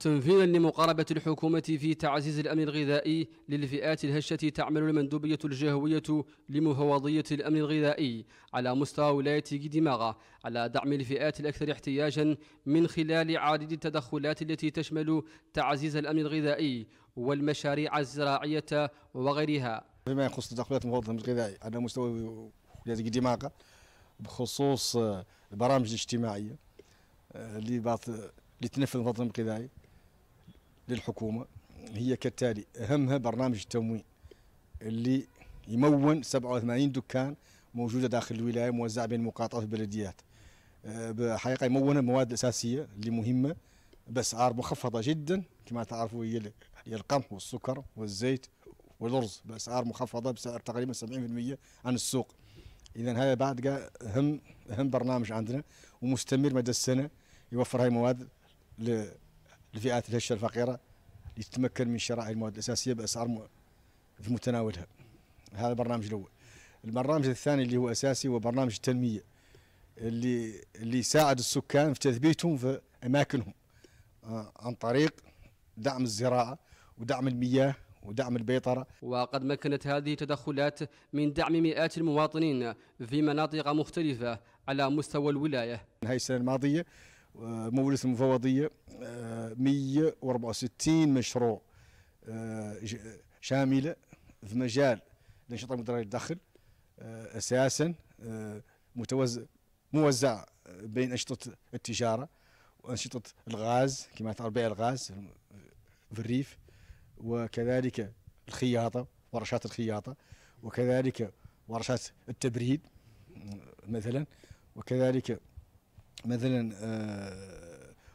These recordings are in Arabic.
تنفيذا لمقاربة الحكومة في تعزيز الأمن الغذائي للفئات الهشة تعمل المندوبية الجهوية لمفوضية الأمن الغذائي على مستوى ولاية دماغة على دعم الفئات الأكثر احتياجا من خلال عديد التدخلات التي تشمل تعزيز الأمن الغذائي والمشاريع الزراعية وغيرها فيما يخص تدخلات المفوضية الأمن الغذائي على مستوى ولاية دماغة بخصوص البرامج الاجتماعية اللي آه، اللي تنفذ المنظمه الغذائيه للحكومه هي كالتالي اهمها برنامج التموين اللي يمون 87 دكان موجوده داخل الولايه موزعه بين مقاطعات البلديات آه، بحقيقه يمونها مواد اساسيه اللي مهمه باسعار مخفضه جدا كما تعرفوا هي هي القمح والسكر والزيت والرز باسعار مخفضه بسعر تقريبا 70% عن السوق اذا هذا بعد اهم اهم برنامج عندنا ومستمر مدى السنه يوفر هاي المواد لفئات الهشه الفقيره لتتمكن من شراء المواد الاساسيه باسعار في متناولها. هذا البرنامج الاول. البرنامج الثاني اللي هو اساسي هو برنامج التنميه اللي اللي يساعد السكان في تثبيتهم في اماكنهم آه، عن طريق دعم الزراعه ودعم المياه ودعم البيطرة وقد مكنت هذه التدخلات من دعم مئات المواطنين في مناطق مختلفة على مستوى الولاية هاي السنة الماضية مجلس المفوضيه 164 آه، مشروع آه، شامله في مجال الانشطه المدريه للدخل آه، اساسا متوزع موزع بين انشطه التجاره وانشطه الغاز كما تعرف بيع الغاز في الريف وكذلك الخياطه ورشات الخياطه وكذلك ورشات التبريد مثلا وكذلك مثلا آه،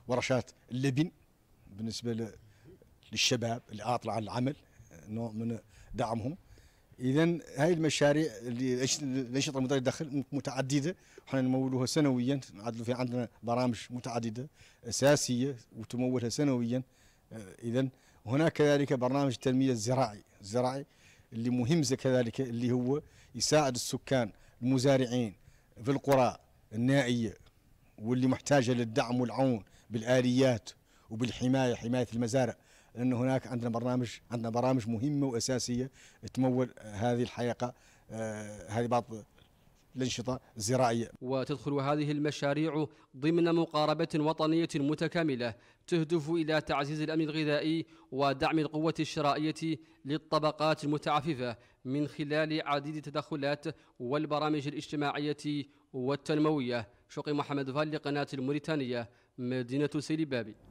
ورشات اللبن بالنسبه للشباب اللي اطلع على العمل نوع من دعمهم اذا هاي المشاريع اللي الانشطه المدرجه الداخل متعدده احنا نمولوها سنويا نعدلوا في عندنا برامج متعدده اساسيه وتمولها سنويا آه، اذا هناك كذلك برنامج التنميه الزراعي الزراعي اللي مهم كذلك اللي هو يساعد السكان المزارعين في القرى النائيه واللي محتاجه للدعم والعون بالاليات وبالحمايه حمايه المزارع لانه هناك عندنا برنامج عندنا برامج مهمه واساسيه تمول هذه الحقيقه آه، هذه بعض الانشطه الزراعيه. وتدخل هذه المشاريع ضمن مقاربه وطنيه متكامله تهدف الى تعزيز الامن الغذائي ودعم القوه الشرائيه للطبقات المتعففه من خلال عديد التدخلات والبرامج الاجتماعيه والتنمويه. شوقي محمد فالي قناة الموريتانية مدينة سيلي بابي